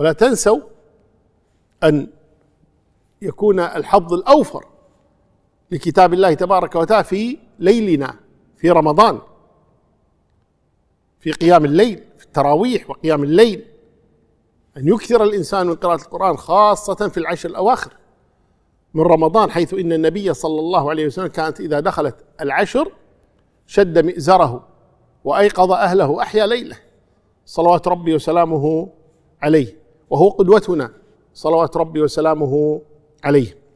ولا تنسوا أن يكون الحظ الأوفر لكتاب الله تبارك وتعالى في ليلنا في رمضان في قيام الليل في التراويح وقيام الليل أن يكثر الإنسان من قراءة القرآن خاصة في العشر الأواخر من رمضان حيث إن النبي صلى الله عليه وسلم كانت إذا دخلت العشر شد مئزره وأيقظ أهله أحيا ليله صلوات ربي وسلامه عليه وهو قدوتنا صلوات ربي وسلامه عليه